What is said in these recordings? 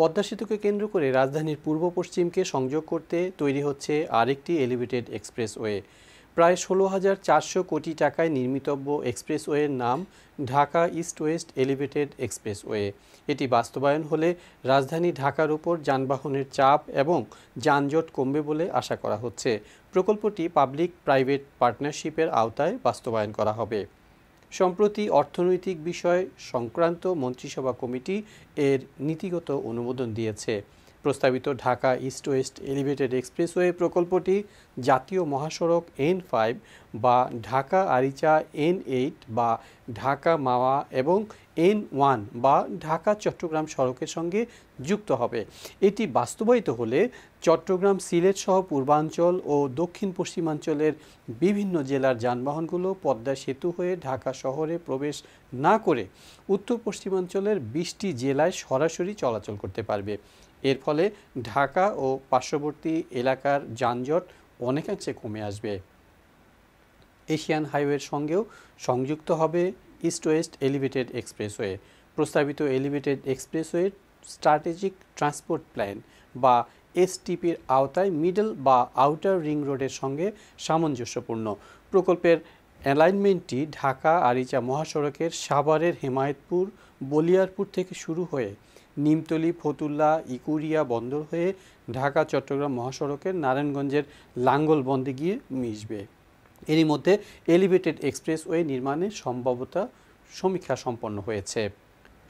পদ্মা সেতুকে কেন্দ্র করে রাজধানীর পূর্ব পশ্চিমকে সংযোগ করতে তৈরি হচ্ছে আরেকটি এলিভেটেড এক্সপ্রেসওয়ে প্রায় ষোলো হাজার চারশো কোটি টাকায় নির্মিতব্য এক্সপ্রেসওয়ের নাম Dhaka east west elevated expressway এটি বাস্তবায়ন হলে রাজধানী ঢাকার উপর যানবাহনের চাপ এবং যানজট কমবে বলে আশা করা হচ্ছে প্রকল্পটি পাবলিক প্রাইভেট পার্টনারশিপের আওতায় বাস্তবায়ন করা হবে সম্প্রতি অর্থনৈতিক বিষয় সংক্রান্ত মন্ত্রিসভা কমিটি এর নীতিগত অনুমোদন দিয়েছে প্রস্তাবিত Dhaka east west elevated expressway প্রকল্পটি জাতীয় মহাসড়ক এন ফাইভ বা ঢাকা আরিচা এন এইট বা ঢাকা মাওয়া এবং এন ওয়ান বা ঢাকা চট্টগ্রাম সড়কের সঙ্গে যুক্ত হবে এটি বাস্তবায়িত হলে চট্টগ্রাম সিলেট সহ পূর্বাঞ্চল ও দক্ষিণ পশ্চিমাঞ্চলের বিভিন্ন জেলার যানবাহনগুলো পদ্মা সেতু হয়ে ঢাকা শহরে প্রবেশ না করে উত্তর পশ্চিমাঞ্চলের বিশটি জেলায় সরাসরি চলাচল করতে পারবে এর ফলে ঢাকা ও পার্শ্ববর্তী এলাকার যানজট অনেকাংশে কমে আসবে এশিয়ান হাইওয়ের সঙ্গেও সংযুক্ত হবে ইস্ট ওয়েস্ট এলিভেটেড এক্সপ্রেসওয়ে প্রস্তাবিত elevated expressway strategic transport plan বা এসটিপির আওতায় মিডল বা আউটার রিং রোডের সঙ্গে সামঞ্জস্যপূর্ণ প্রকল্পের অ্যালাইনমেন্টটি ঢাকা আরিচা মহাসড়কের সাভারের হেমায়তপুর বলিয়ারপুর থেকে শুরু হয়ে নিমতলি ফতুল্লা ইকুরিয়া বন্দর হয়ে ঢাকা চট্টগ্রাম মহাসড়কের নারায়ণগঞ্জের লাঙ্গলবন্দে গিয়ে মিশবে এরই মধ্যে এলিভেটেড এক্সপ্রেসওয়ে নির্মাণের সম্ভাবতা সমীক্ষা সম্পন্ন হয়েছে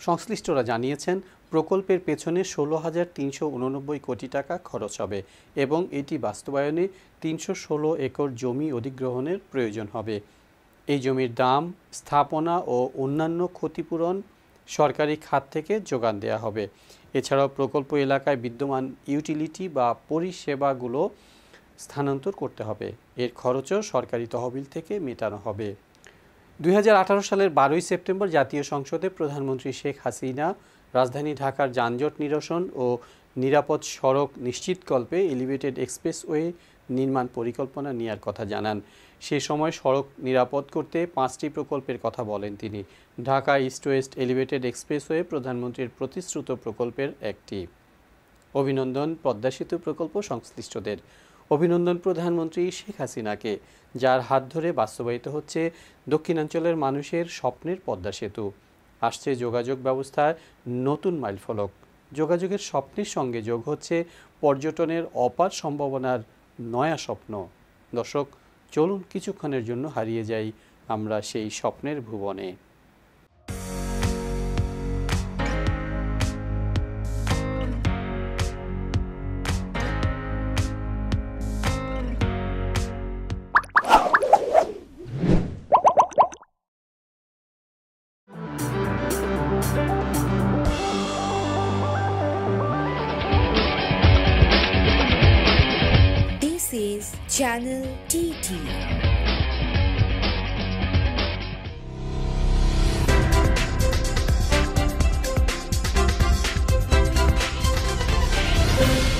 সংশ্লিষ্টরা জানিয়েছেন প্রকল্পের পেছনে ষোলো হাজার তিনশো উননব্বই কোটি টাকা খরচ হবে এবং এটি বাস্তবায়নে তিনশো ষোলো একর জমি অধিগ্রহণের প্রয়োজন হবে এই জমির দাম স্থাপনা ও অন্যান্য ক্ষতিপূরণ সরকারি খাত থেকে যোগান দেয়া হবে এছাড়াও প্রকল্প এলাকায় বিদ্যমান ইউটিলিটি বা পরিষেবাগুলো স্থানান্তর করতে হবে এর খরচও সরকারি তহবিল থেকে মেটানো হবে দুই সালের বারোই সেপ্টেম্বর জাতীয় সংসদে প্রধানমন্ত্রী শেখ হাসিনা রাজধানী ঢাকার যানজট নিরসন ও নিরাপদ সড়ক নিশ্চিতকল্পে এলিভেটেড এক্সপ্রেসওয়ে নির্মাণ পরিকল্পনা নেওয়ার কথা জানান সে সময় সড়ক নিরাপদ করতে পাঁচটি প্রকল্পের কথা বলেন তিনি Dhaka east west elevated expressway প্রধানমন্ত্রীর প্রতিশ্রুত প্রকল্পের একটি অভিনন্দন পদ্মা সেতু প্রকল্প সংশ্লিষ্টদের অভিনন্দন প্রধানমন্ত্রী শেখ হাসিনাকে যার হাত ধরে বাস্তবায়িত হচ্ছে দক্ষিণাঞ্চলের মানুষের স্বপ্নের পদ্মা সেতু আসছে যোগাযোগ ব্যবস্থার নতুন মাইলফলক যোগাযোগের স্বপ্নের সঙ্গে যোগ হচ্ছে পর্যটনের অপার সম্ভাবনার নয়া স্বপ্ন দর্শক চলুন কিছুক্ষণের জন্য হারিয়ে যাই আমরা সেই স্বপ্নের ভুবনে Channel TT. Thank